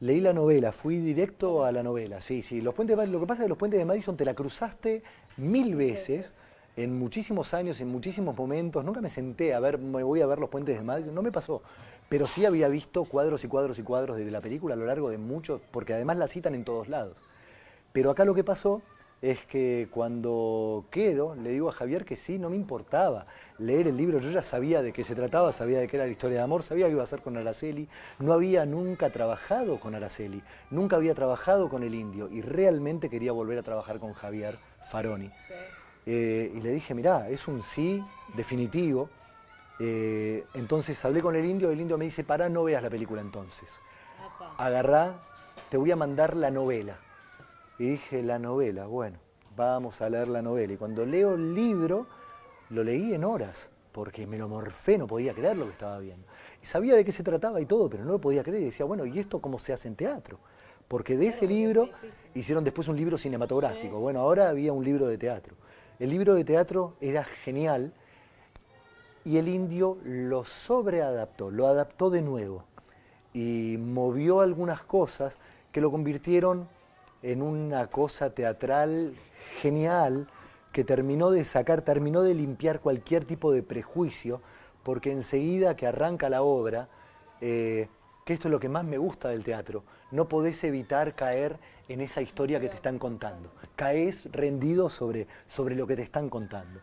Leí la novela, fui directo a la novela, sí, sí. Los puentes lo que pasa es que los puentes de Madison te la cruzaste mil veces, en muchísimos años, en muchísimos momentos. Nunca me senté a ver, me voy a ver los puentes de Madison, no me pasó. Pero sí había visto cuadros y cuadros y cuadros de la película a lo largo de muchos, porque además la citan en todos lados. Pero acá lo que pasó es que cuando quedo, le digo a Javier que sí, no me importaba leer el libro, yo ya sabía de qué se trataba, sabía de qué era la historia de amor, sabía que iba a ser con Araceli, no había nunca trabajado con Araceli, nunca había trabajado con el indio y realmente quería volver a trabajar con Javier Faroni. Eh, y le dije, mirá, es un sí definitivo. Eh, entonces hablé con el indio y el indio me dice, pará, no veas la película entonces. Agarrá, te voy a mandar la novela. Y dije, la novela, bueno, vamos a leer la novela. Y cuando leo el libro, lo leí en horas, porque me lo morfé, no podía creer lo que estaba viendo. Y sabía de qué se trataba y todo, pero no lo podía creer. Y decía, bueno, ¿y esto cómo se hace en teatro? Porque de ese libro hicieron después un libro cinematográfico. Bueno, ahora había un libro de teatro. El libro de teatro era genial y el indio lo sobreadaptó, lo adaptó de nuevo y movió algunas cosas que lo convirtieron en una cosa teatral genial que terminó de sacar, terminó de limpiar cualquier tipo de prejuicio, porque enseguida que arranca la obra, eh, que esto es lo que más me gusta del teatro, no podés evitar caer en esa historia que te están contando, caes rendido sobre, sobre lo que te están contando.